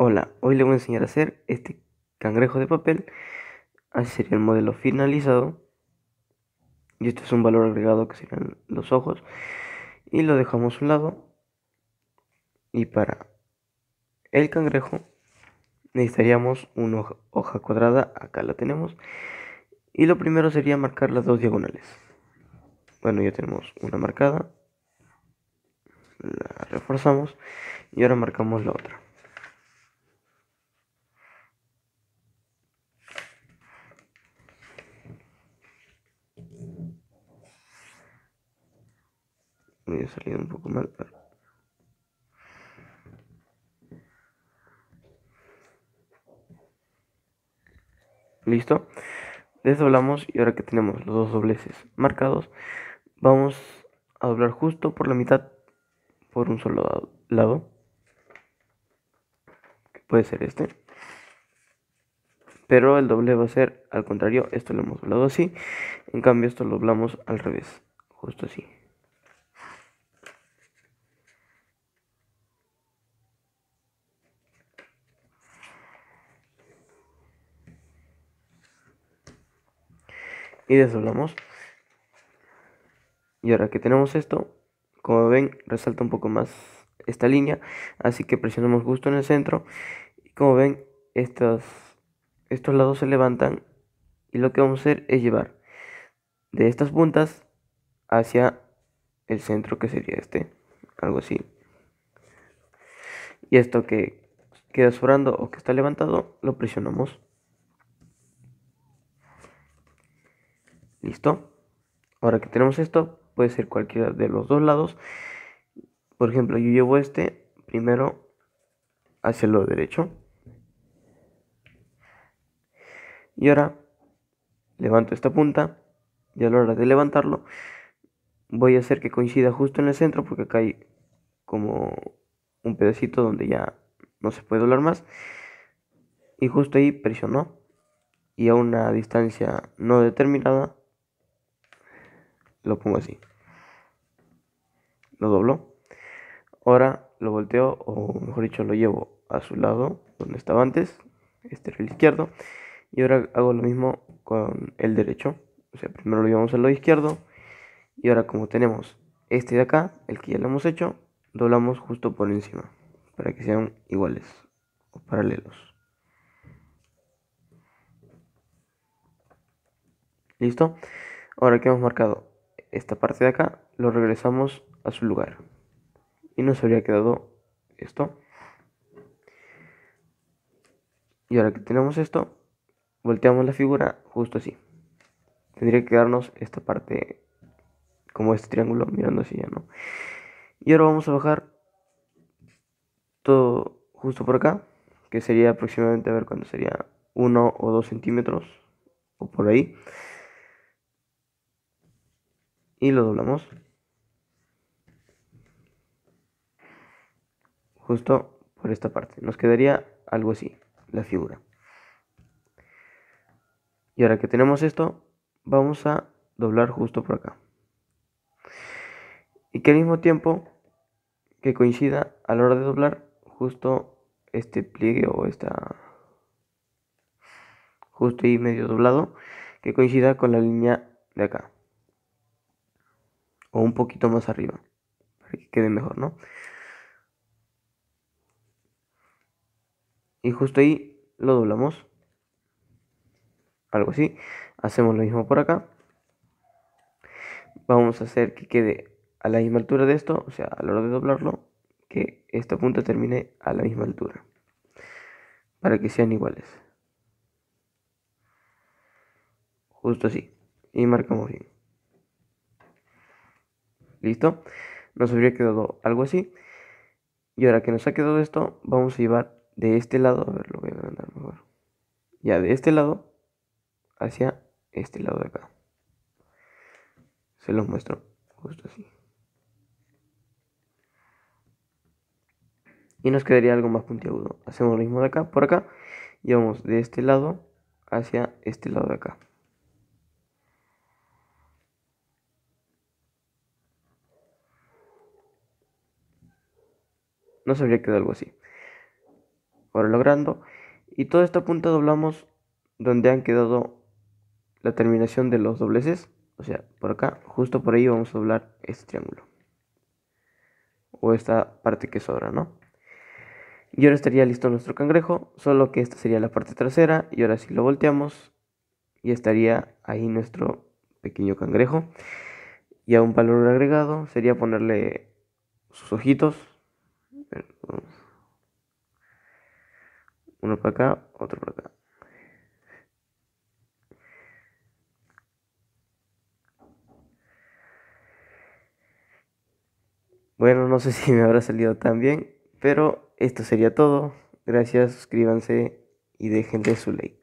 Hola, hoy le voy a enseñar a hacer este cangrejo de papel. Así sería el modelo finalizado. Y este es un valor agregado que serían los ojos. Y lo dejamos a un lado. Y para el cangrejo necesitaríamos una hoja cuadrada. Acá la tenemos. Y lo primero sería marcar las dos diagonales. Bueno, ya tenemos una marcada. La reforzamos. Y ahora marcamos la otra. salido un poco mal. Listo. Desdoblamos y ahora que tenemos los dos dobleces marcados, vamos a doblar justo por la mitad por un solo lado. puede ser este. Pero el doble va a ser al contrario. Esto lo hemos doblado así. En cambio esto lo doblamos al revés. Justo así. y desdoblamos. Y ahora que tenemos esto, como ven, resalta un poco más esta línea, así que presionamos justo en el centro y como ven, estos, estos lados se levantan y lo que vamos a hacer es llevar de estas puntas hacia el centro que sería este, algo así. Y esto que queda sobrando o que está levantado, lo presionamos. ¿Listo? Ahora que tenemos esto, puede ser cualquiera de los dos lados. Por ejemplo, yo llevo este primero hacia el lado derecho. Y ahora levanto esta punta y a la hora de levantarlo voy a hacer que coincida justo en el centro porque acá hay como un pedacito donde ya no se puede doblar más. Y justo ahí presionó y a una distancia no determinada lo pongo así. Lo doblo. Ahora lo volteo, o mejor dicho, lo llevo a su lado, donde estaba antes, este era el izquierdo. Y ahora hago lo mismo con el derecho. O sea, primero lo llevamos al lado izquierdo. Y ahora como tenemos este de acá, el que ya lo hemos hecho, doblamos justo por encima. Para que sean iguales o paralelos. ¿Listo? Ahora que hemos marcado esta parte de acá, lo regresamos a su lugar. Y nos habría quedado esto. Y ahora que tenemos esto, volteamos la figura justo así. Tendría que quedarnos esta parte como este triángulo mirando así ya ¿no? Y ahora vamos a bajar todo justo por acá, que sería aproximadamente, a ver cuándo sería, uno o dos centímetros, o por ahí y lo doblamos justo por esta parte. Nos quedaría algo así, la figura. Y ahora que tenemos esto, vamos a doblar justo por acá. Y que al mismo tiempo que coincida a la hora de doblar justo este pliegue o esta justo y medio doblado que coincida con la línea de acá un poquito más arriba, para que quede mejor, ¿no? Y justo ahí lo doblamos. Algo así. Hacemos lo mismo por acá. Vamos a hacer que quede a la misma altura de esto, o sea, a la hora de doblarlo, que esta punta termine a la misma altura. Para que sean iguales. Justo así. Y marcamos bien. ¿Listo? Nos habría quedado algo así. Y ahora que nos ha quedado esto, vamos a llevar de este lado, a ver, lo voy a agrandar mejor. Ya de este lado hacia este lado de acá. Se los muestro justo así. Y nos quedaría algo más puntiagudo. Hacemos lo mismo de acá, por acá. Y vamos de este lado hacia este lado de acá. No sabría que algo así. Ahora logrando. Y toda esta punta doblamos donde han quedado la terminación de los dobleces. O sea, por acá, justo por ahí vamos a doblar este triángulo. O esta parte que sobra, ¿no? Y ahora estaría listo nuestro cangrejo, solo que esta sería la parte trasera. Y ahora si lo volteamos, y estaría ahí nuestro pequeño cangrejo. Y a un valor agregado sería ponerle sus ojitos, Uno para acá, otro para acá. Bueno, no sé si me habrá salido tan bien, pero esto sería todo. Gracias, suscríbanse y de su like.